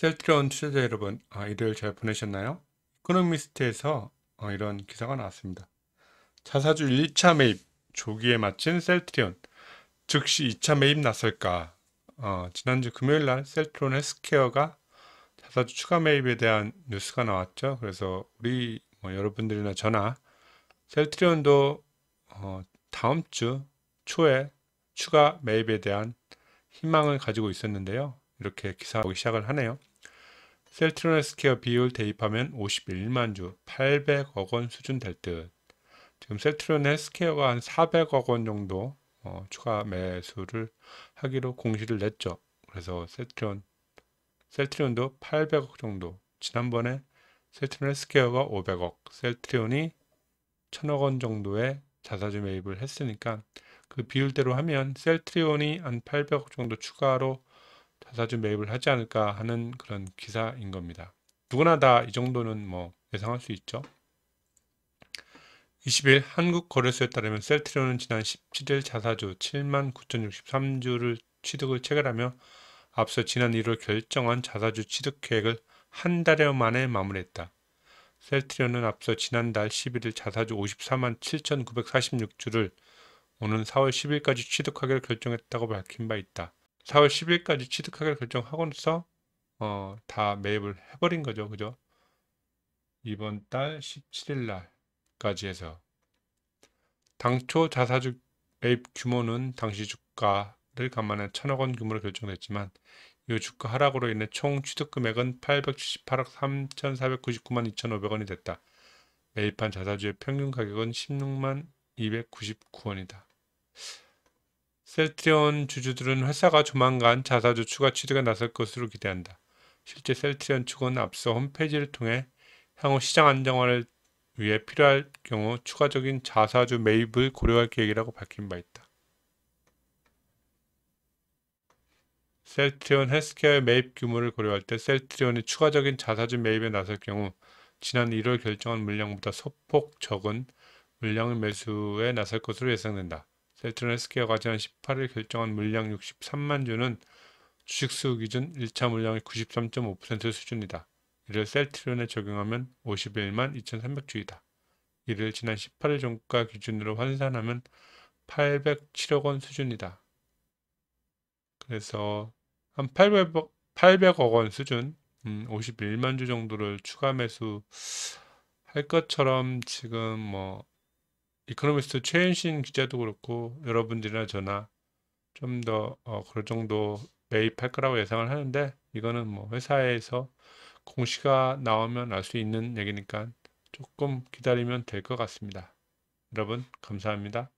셀트리온 투자자 여러분, 아, 일요일 잘 보내셨나요? 이코노미스트에서 아, 이런 기사가 나왔습니다. 자사주 1차 매입, 조기에 맞친 셀트리온, 즉시 2차 매입 났을까? 어, 지난주 금요일 날 셀트리온 헬스케어가 자사주 추가 매입에 대한 뉴스가 나왔죠. 그래서 우리 뭐, 여러분들이나 저나 셀트리온도 어, 다음 주 초에 추가 매입에 대한 희망을 가지고 있었는데요. 이렇게 기사 보기 시작을 하네요. 셀트리온스케어 비율 대입하면 51만 주 800억 원 수준 될 듯. 지금 셀트리온 스케어가한 400억 원 정도 어, 추가 매수를 하기로 공시를 냈죠. 그래서 셀트론온셀트론도 800억 정도. 지난번에 셀트리온 스케어가 500억, 셀트론이 1000억 원 정도의 자사주 매입을 했으니까 그 비율대로 하면 셀트리온이 한 800억 정도 추가로 자사주 매입을 하지 않을까 하는 그런 기사인 겁니다. 누구나 다 이 정도는 뭐 예상할 수 있죠. 20일 한국거래소에 따르면 셀트리온은 지난 17일 자사주 7만 9,063주를 취득을 체결하며 앞서 지난 1월 결정한 자사주 취득 계획을 한 달여 만에 마무리했다. 셀트리온은 앞서 지난달 11일 자사주 54만 7,946주를 오는 4월 10일까지 취득하기로 결정했다고 밝힌 바 있다. 4월 10일까지 취득하기를 결정하고서 어, 다 매입을 해버린 거죠. 그죠? 이번 달 17일 날까지 해서 당초 자사주 매입 규모는 당시 주가를 감안해 천억 원 규모로 결정됐지만 이 주가 하락으로 인해 총 취득 금액은 878억 3,499만 2,500원이 됐다. 매입한 자사주의 평균 가격은 16만 299원이다. 셀트리온 주주들은 회사가 조만간 자사주 추가 취득에 나설 것으로 기대한다. 실제 셀트리온 측은 앞서 홈페이지를 통해 향후 시장 안정화를 위해 필요할 경우 추가적인 자사주 매입을 고려할 계획이라고 밝힌 바 있다. 셀트리온 헬스케어의 매입 규모를 고려할 때 셀트리온이 추가적인 자사주 매입에 나설 경우 지난 1월 결정한 물량보다 소폭 적은 물량의 매수에 나설 것으로 예상된다. 셀트론 헬스케어 가 지난 18일 결정한 물량 63만 주는 주식수 기준 1차 물량의 93.5% 수준이다. 이를 셀트론에 적용하면 51만 2,300주이다. 이를 지난 18일 종가 기준으로 환산하면 807억 원 수준이다. 그래서 한 800억, 800억 원 수준, 음, 51만 주 정도를 추가 매수 할 것처럼 지금 뭐 이코노미스트 최윤신 기자도 그렇고 여러분들이나 저나 좀더 어, 그럴 정도 매입할 거라고 예상을 하는데 이거는 뭐 회사에서 공시가 나오면 알 수 있는 얘기니까 조금 기다리면 될 것 같습니다. 여러분 감사합니다.